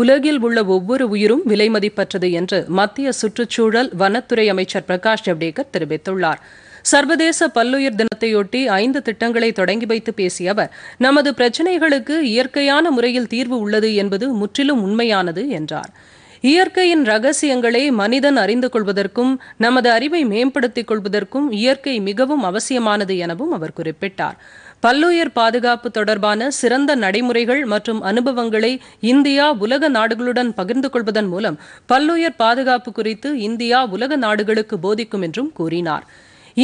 உலகில் உள்ள ஒவ்வொரு உயிரும் விலைமதிப்பற்றது என்று மத்திய சுற்றுச்சூழல் வனத்துறை அமைச்சர் பிரகாஷ் ஜவ்டேகர் தெரிவித்துள்ளார் சர்வதேச பல்லுயிர் தினத்தையொட்டி ஐந்து திட்டங்களை தொடங்கி வைத்து பேசிய அவர் நமது பிரச்சினைகளுக்கு இயற்கையான முறையில் தீர்வு உள்ளது என்பது முற்றிலும் உண்மையானது என்றார் இயற்கையின் ரகசியங்களை மனிதன் அறிந்து கொள்வதற்கும் நமது அறிவை மேம்படுத்திக் கொள்வதற்கும் இயற்கை மிகவும் அவசியமானது எனவும் அவர் குறிப்பிட்டார் பல்லுயிர் பாதுகாப்பு தொடர்பான சிறந்த நடைமுறைகள் மற்றும் அனுபவங்களை இந்தியா உலக நாடுகளுடன் பகிர்ந்து கொள்வதன் மூலம் பல்லுயிர் பாதுகாப்பு குறித்து இந்தியா உலக நாடுகளுக்கு போதிக்கும் என்றும் கூறினார்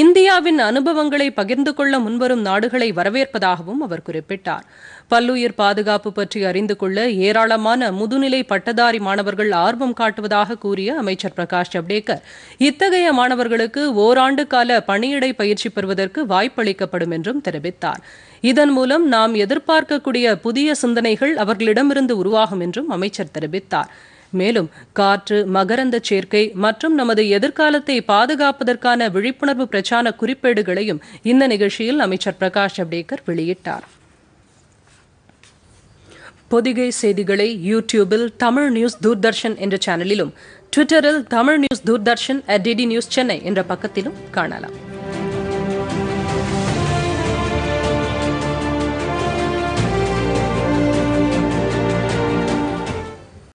இந்தியாவின் அனுபவங்களை பகிர்ந்து கொள்ள முன்வரும் நாடுகளை வரவேற்பதாகவும் அவர் குறிப்பிட்டார் பல்லுயிர் பாதுகாப்பு பற்றி அறிந்து கொள்ள ஏராளமான முதுநிலை பட்டதாரி மாணவர்கள் ஆர்வம் காட்டுவதாக கூறிய அமைச்சர் பிரகாஷ் ஜவ்டேகர் இத்தகைய மாணவர்களுக்கு ஓராண்டு கால பணியிடை பயிற்சி பெறுவதற்கு வாய்ப்பளிக்கப்படும் என்றும் தெரிவித்தார் இதன் மூலம் நாம் எதிர்பார்க்கக்கூடிய புதிய சிந்தனைகள் அவர்களிடமிருந்து உருவாகும் என்றும் அமைச்சர் தெரிவித்தார் மேலும் காற்று மகரந்த சேர்க்கை மற்றும் நமது எதிர்காலத்தை பாதுகாப்பதற்கான விழிப்புணர்வு பிரச்சார குறிப்பேடுகளையும் இந்த நிகழ்ச்சியில் அமைச்சர் பிரகாஷ் ஜவ்டேகர் வெளியிட்டார் பொதிகை செய்திகளை யூடியூபில் தமிழ் நியூஸ் தூர்தர்ஷன் என்ற சேனலிலும் ட்விட்டரில் Tamil news Doordarshan at DD news Chennai என்ற பக்கத்திலும் காணலாம்